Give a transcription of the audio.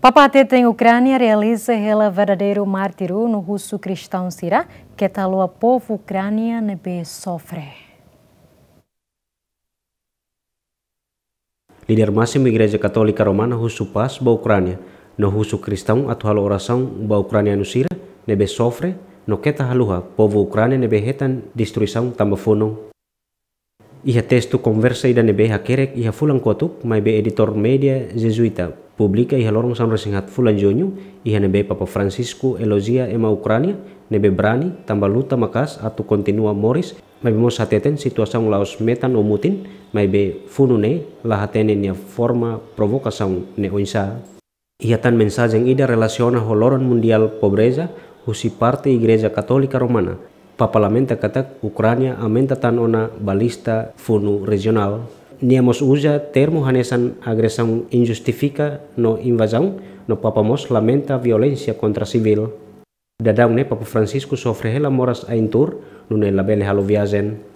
Papa Teta em Ucrânia realiza ela verdadeiro mártiro no russo cristão Sira, que talua povo Ucrânia nebe sofre. Líder máximo Igreja Católica Romana russo paz ba Ucrânia, no russo cristão atual oração ba Ucrânia no Sira, nebe sofre, no que talua povo Ucrânia nebe hetan destruição tambafono Ia texto conversa ida nebe hakerek ia fulang kotuk, be editor media jesuita, publica e lor musan racing hat fula jonyu iha nebe Papa Francisco Elozia ema Ukrania nebe brani tambaluta makas atu kontinua moris mai mos hateten situasaun laos metan omutin, mutin funune lahatene nia forma provocasaun ne oinsa ia tan mensaje ida relaciona holoran mundial pobreza husi parte igreja Katolika romana Papa Lamenta katak Ukrania amenta tan ona balista funu regional niamos usa termo hanesan agressão injustifica no invasão no papamos lamenta violência contra civil. Dadaune papu Papa Francisco sofre hela moras aintur nune labele halo viazen.